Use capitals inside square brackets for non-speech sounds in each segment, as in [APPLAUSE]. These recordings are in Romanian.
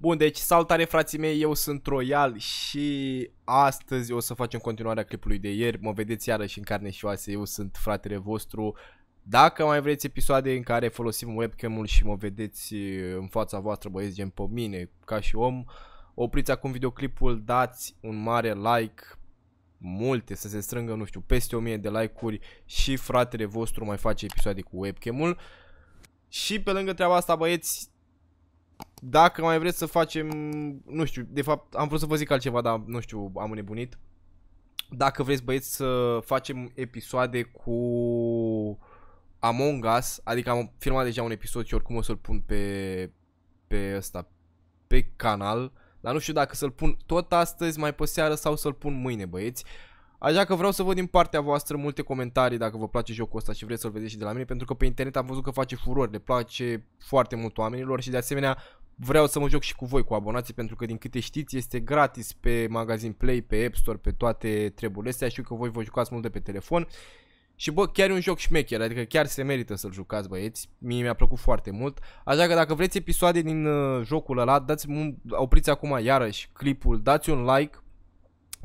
Bun, deci salutare frații mei, eu sunt Royal și astăzi o să facem continuarea clipului de ieri. Mă vedeți iarăși în carne și oase, eu sunt fratele vostru. Dacă mai vreți episoade în care folosim webcam-ul și mă vedeți uh, în fața voastră, băieți, gen pe mine, ca și om, opriți acum videoclipul, dați un mare like, multe, să se strângă, nu știu, peste 1000 de like-uri și fratele vostru mai face episoade cu webcam-ul. Și pe lângă treaba asta, băieți, dacă mai vreți să facem, nu știu, de fapt am vrut să vă zic altceva, dar nu știu, am nebunit. Dacă vreți băieți să facem episoade cu Among Us, adică am filmat deja un episod și oricum o să-l pun pe, pe ăsta, pe canal, dar nu știu dacă să-l pun tot astăzi, mai pe seară sau să-l pun mâine, băieți. Așa că vreau să văd din partea voastră multe comentarii dacă vă place jocul ăsta și vreți să-l vedeți și de la mine, pentru că pe internet am văzut că face furori, le place foarte mult oamenilor și de asemenea vreau să mă joc și cu voi, cu abonații, pentru că din câte știți este gratis pe magazin Play, pe App Store, pe toate treburile astea, știu că voi vă jucați mult de pe telefon. Și bă, chiar e un joc șmecher, adică chiar se merită să-l jucați băieți, mie mi-a plăcut foarte mult. Așa că dacă vreți episoade din uh, jocul ăla, dați, opriți acum iarăși clipul, dați un like,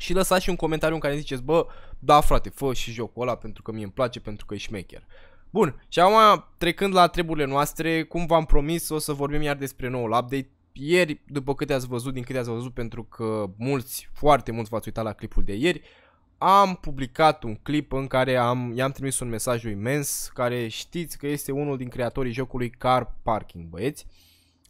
și lăsați și un comentariu în care ziceți, bă, da frate, fă și jocul ăla pentru că mie îmi place, pentru că e șmecher. Bun, și acum trecând la treburile noastre, cum v-am promis, o să vorbim iar despre noul update. Ieri, după câte ați văzut, din câte ați văzut, pentru că mulți, foarte mulți v-ați uitat la clipul de ieri, am publicat un clip în care am, i-am trimis un mesaj imens care știți că este unul din creatorii jocului Car Parking, băieți.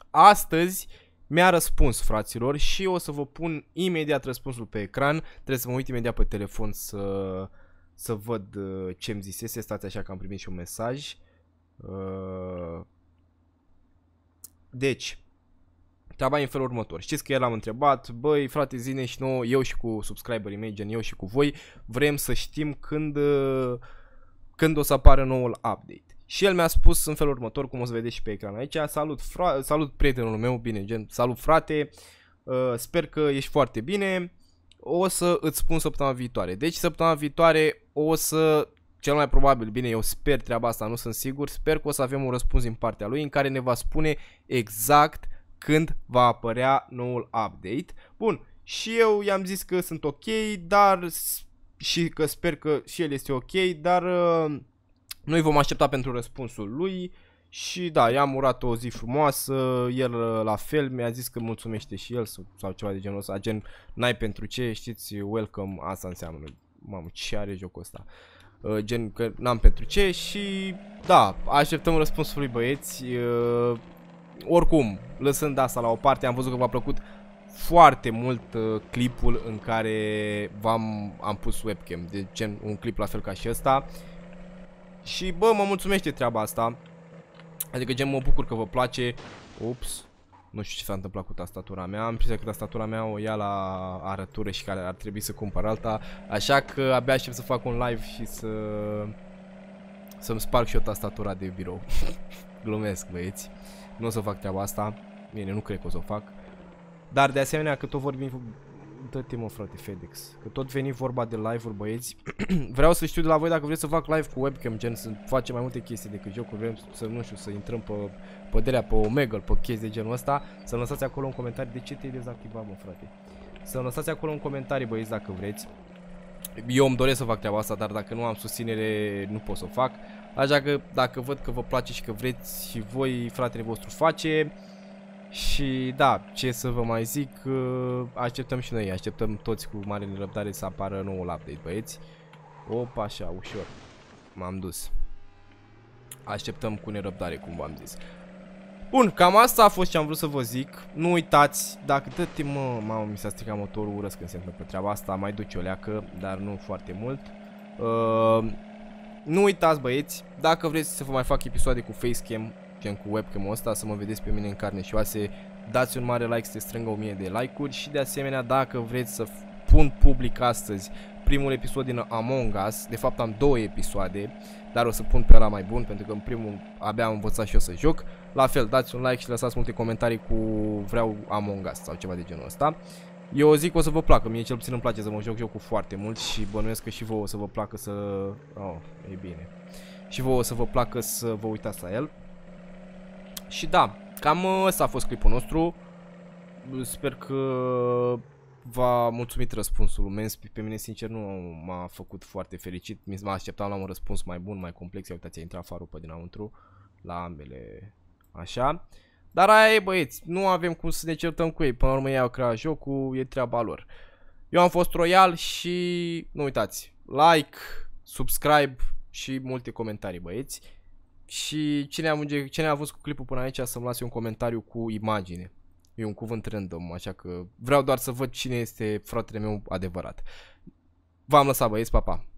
Astăzi, uh, mi-a răspuns, fraților, și o să vă pun imediat răspunsul pe ecran. Trebuie să mă uit imediat pe telefon să, să văd uh, ce mi zisese. Stați așa că am primit și un mesaj. Uh, deci, treaba e în felul următor. Știți că el am întrebat, băi frate zine și nouă, eu și cu subscriberii mei, gen eu și cu voi, vrem să știm când, uh, când o să apară noul update. Și el mi-a spus în felul următor, cum o să vedeți și pe ecran aici, salut, fra- salut prietenul meu, bine, gen, salut frate, uh, sper că ești foarte bine, o să îți spun săptămâna viitoare. Deci săptămâna viitoare o să, cel mai probabil, bine, eu sper treaba asta, nu sunt sigur, sper că o să avem un răspuns din partea lui în care ne va spune exact când va apărea noul update. Bun, și eu i-am zis că sunt ok, dar și că sper că și el este ok, dar... Uh, noi vom aștepta pentru răspunsul lui și da, i-am urat o zi frumoasă, el uh, la fel mi-a zis că mulțumește și el sau, sau ceva de genul ăsta, gen n-ai pentru ce, știți, welcome, asta înseamnă, mamă, ce are jocul ăsta, uh, gen că n-am pentru ce și da, așteptăm răspunsul lui băieți, uh, oricum, lăsând asta la o parte, am văzut că v-a plăcut foarte mult uh, clipul în care v-am am pus webcam, de gen un clip la fel ca și ăsta, uh, și bă, mă mulțumește treaba asta. Adică gen mă bucur că vă place. Ups. Nu știu ce s-a întâmplat cu tastatura mea, am prins că tastatura mea o ia la arătură și care ar trebui să cumpăr alta, așa că abia aștept să fac un live și să... să-mi sparg și o tastatura de birou. [LAUGHS] Glumesc, băieți. Nu o să fac treaba asta, bine, nu cred că o să o fac. Dar de asemenea, că tot vorbim dă-te mă frate FedEx, că tot veni vorba de live-uri băieți. [CLEARS THROAT] Vreau să știu de la voi dacă vreți să fac live cu webcam, gen să facem mai multe chestii decât jocuri, vrem să, nu știu, să intrăm pe păderea, pe Omegle, pe chestii de genul ăsta, să lăsați acolo un comentariu de ce te-ai dezactivat mă frate. Să lăsați acolo un comentariu băieți dacă vreți. Eu îmi doresc să fac treaba asta, dar dacă nu am susținere nu pot să o fac. Așa că dacă văd că vă place și că vreți și voi, fratele vostru face, și da, ce să vă mai zic, uh, așteptăm și noi, așteptăm toți cu mare nerăbdare să apară noul update, băieți. Opa, așa, ușor. M-am dus. Așteptăm cu nerăbdare, cum v-am zis. Bun, cam asta a fost ce am vrut să vă zic. Nu uitați, dacă tot timp, mă, mamă, mi s-a stricat motorul, urăsc când se întâmplă treaba asta, mai duce o leacă, dar nu foarte mult. Uh, nu uitați, băieți, dacă vreți să vă mai fac episoade cu facecam, facecam cu webcam-ul ăsta să mă vedeți pe mine în carne și oase. Dați un mare like să te strângă 1000 de like-uri și de asemenea dacă vreți să pun public astăzi primul episod din Among Us, de fapt am două episoade, dar o să pun pe ăla mai bun pentru că în primul abia am învățat și eu să joc. La fel, dați un like și lăsați multe comentarii cu vreau Among Us sau ceva de genul ăsta. Eu zic că o să vă placă, mie cel puțin îmi place să mă joc jocul foarte mult și bănuiesc că și vouă o să vă placă să... Oh, e bine. Și vouă o să vă placă să vă uitați la el. Și da, cam uh, ăsta a fost clipul nostru. Sper că v-a mulțumit răspunsul. Mens pe mine sincer nu m-a făcut foarte fericit. Mi mă așteptam la un răspuns mai bun, mai complex. Ia uitați, a intrat farul pe dinăuntru la ambele. Așa. Dar aia e băieți, nu avem cum să ne certăm cu ei. Până la urmă ei au creat jocul, e treaba lor. Eu am fost royal și nu uitați, like, subscribe și multe comentarii băieți. Și cine a, munge, cine a văzut cu clipul până aici să-mi lase un comentariu cu imagine. E un cuvânt random, așa că vreau doar să văd cine este fratele meu adevărat. V-am lăsat băieți, pa, pa!